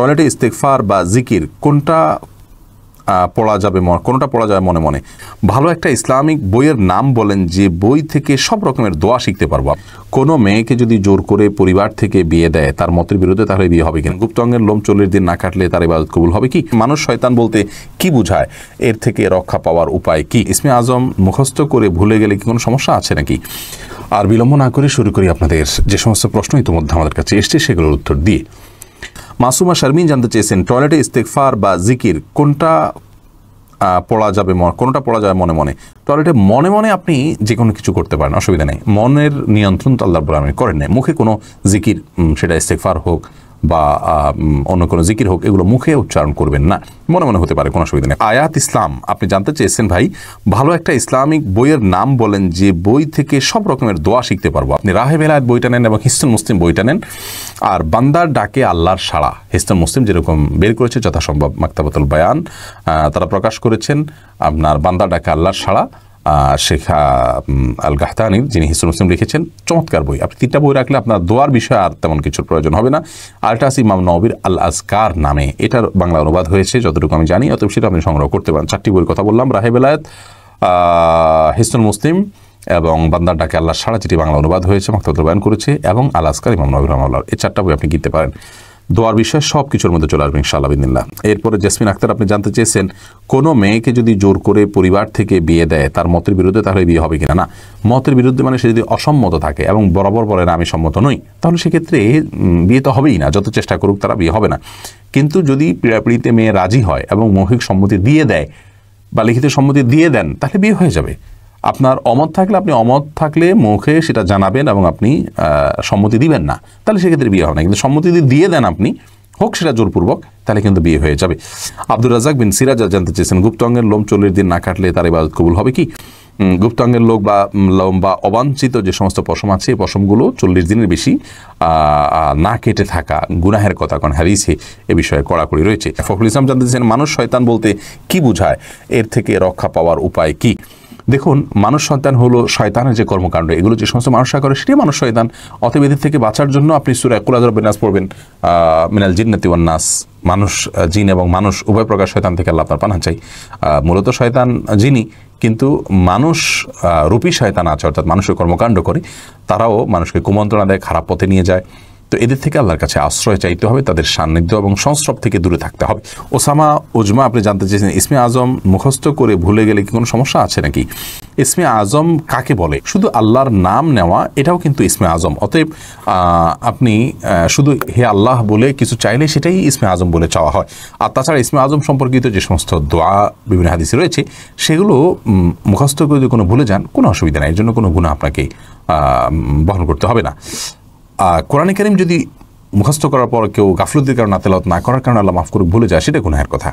টয়লেটে ইস্তেকফার বা জিকির কোনটা পড়া যাবে কোনটা পড়া যাবে মনে মনে ভালো একটা ইসলামিক বইয়ের নাম বলেন যে বই থেকে সব রকমের দোয়া শিখতে পারবো কোনো মেয়েকে যদি জোর করে পরিবার থেকে বিয়ে দেয় তার মতের বিরুদ্ধে তাহলে বিয়ে হবে কিনা গুপ্তঙ্গের লোম চল্লিশ দিন না কাটলে তার ইবাদত কবুল হবে কি মানুষ শয়তান বলতে কি বুঝায় এর থেকে রক্ষা পাওয়ার উপায় কি ইসমে আজম মুখস্থ করে ভুলে গেলে কি কোনো সমস্যা আছে নাকি আর বিলম্ব না করে শুরু করি আপনাদের যে সমস্ত প্রশ্ন ইতিমধ্যে আমাদের কাছে এসছে সেগুলোর উত্তর দিয়ে মাসুমা শারমিন জানতে চেয়েছেন টয়লেটে ইস্তেকফার বা জিকির কোনটা পড়া যাবে কোনটা পড়া যাবে মনে মনে টয়লেটে মনে মনে আপনি যে কোনো কিছু করতে পারেন অসুবিধা নেই মনের নিয়ন্ত্রণ তো আল্লাহ করেন নাই মুখে কোনো জিকির সেটা ইস্তেকফার হোক বা অন্য কোনো জিকির হোক এগুলো মুখে উচ্চারণ করবেন না মনে মনে হতে পারে কোনো অসুবিধা নেই আয়াত ইসলাম আপনি জানতে চেয়েছেন ভাই ভালো একটা ইসলামিক বইয়ের নাম বলেন যে বই থেকে সব রকমের দোয়া শিখতে পারবো আপনি রাহে বেলায়াত বইটা নেন এবং হিস্টন মুসলিম বইটা নেন আর বান্দার ডাকে আল্লাহর সাড়া হিস্টন মুসলিম যেরকম বের করেছে যথাসম্ভব মাক্তাবতুল বায়ান তারা প্রকাশ করেছেন আপনার বান্দার ডাকে আল্লাহর সাড়া শেখা আল গাহতানির যিনি হিসুল মুসলিম লিখেছেন চমৎকার বই আপনি তিনটা বই রাখলে আপনার দোয়ার বিষয়ে আর তেমন কিছুর প্রয়োজন হবে না আলটাস ইমাম নবীর আল আজকার নামে এটার বাংলা অনুবাদ হয়েছে যতটুকু আমি জানি অত সেটা আপনি সংগ্রহ করতে পারেন চারটি বইয়ের কথা বললাম রাহেবেলায়ত হিসুল মুসলিম এবং বান্দার ডাকে আল্লাহ সারা যেটি বাংলা অনুবাদ হয়েছে মাক্তাদুল বয়ন করেছে এবং আল আজকার ইমাম নবির রহমান এই চারটা বই আপনি কিনতে পারেন দোয়ার বিষয় সব কিছুর মধ্যে চলে আসবে ইনশাআল্লাহ এরপরে জেসমিন আক্তার আপনি জানতে চেয়েছেন কোনো মেয়েকে যদি জোর করে পরিবার থেকে বিয়ে দেয় তার মতের বিরুদ্ধে তাহলে বিয়ে হবে কিনা না মতের বিরুদ্ধে মানে সে যদি অসম্মত থাকে এবং বরাবর বলে না আমি সম্মত নই তাহলে সেক্ষেত্রে বিয়ে তো হবেই না যত চেষ্টা করুক তারা বিয়ে হবে না কিন্তু যদি পীড়াপিড়িতে মেয়ে রাজি হয় এবং মৌখিক সম্মতি দিয়ে দেয় বা লিখিত সম্মতি দিয়ে দেন তাহলে বিয়ে হয়ে যাবে আপনার অমত থাকলে আপনি অমত থাকলে মুখে সেটা জানাবেন এবং আপনি সম্মতি দিবেন না তাহলে সেক্ষেত্রে বিয়ে হবে না কিন্তু সম্মতি যদি দিয়ে দেন আপনি হোক সেটা জোরপূর্বক তাহলে কিন্তু বিয়ে হয়ে যাবে আব্দুর রাজাক বিন সিরাজ জানতে চেয়েছেন অঙ্গের লোম চল্লিশ দিন না কাটলে তার এবার কবুল হবে কি অঙ্গের লোক বা লোম বা অবাঞ্ছিত যে সমস্ত পশম আছে এই পশমগুলো চল্লিশ দিনের বেশি না কেটে থাকা গুনাহের কথা কারণ হারিয়েছে এ বিষয়ে কড়াকড়ি রয়েছে ফখরুল ইসলাম জানতে চেয়েছেন মানুষ শয়তান বলতে কি বুঝায় এর থেকে রক্ষা পাওয়ার উপায় কী দেখুন মানুষ সন্তান হলো শয়তানের যে কর্মকাণ্ড এগুলো যে সমস্ত মানুষরা করে সেটাই মানুষ শয়তান অতএব থেকে বাঁচার জন্য আপনি সুরা কুলাদর বিনাস পড়বেন মিনাল জিন্নাতিওয়ান নাস মানুষ জিন এবং মানুষ উভয় প্রকার শয়তান থেকে আল্লাহ পানা চাই মূলত শয়তান যিনি কিন্তু মানুষ রূপী শয়তান আছে অর্থাৎ মানুষের কর্মকাণ্ড করে তারাও মানুষকে কুমন্ত্রণা দেয় খারাপ পথে নিয়ে যায় তো এদের থেকে আল্লাহর কাছে আশ্রয় চাইতে হবে তাদের সান্নিধ্য এবং সংস্রব থেকে দূরে থাকতে হবে ওসামা ওজমা আপনি জানতে চেয়েছেন ইসমে আজম মুখস্থ করে ভুলে গেলে কি কোনো সমস্যা আছে নাকি ইসমে আজম কাকে বলে শুধু আল্লাহর নাম নেওয়া এটাও কিন্তু ইসমে আজম অতএব আপনি শুধু হে আল্লাহ বলে কিছু চাইলে সেটাই ইসমে আজম বলে চাওয়া হয় আর তাছাড়া ইসমে আজম সম্পর্কিত যে সমস্ত দোয়া বিভিন্ন হাদিসে রয়েছে সেগুলো মুখস্থ করে যদি কোনো ভুলে যান কোনো অসুবিধা নেই এর জন্য কোনো গুণা আপনাকে বহন করতে হবে না কোরআন করিম যদি মুখস্থ করার পর কেউ গাফলুদ্দির কারণে আতেলাত না করার কারণে আল্লাহ মাফ করে ভুলে যায় সেটা গুনাহের কথা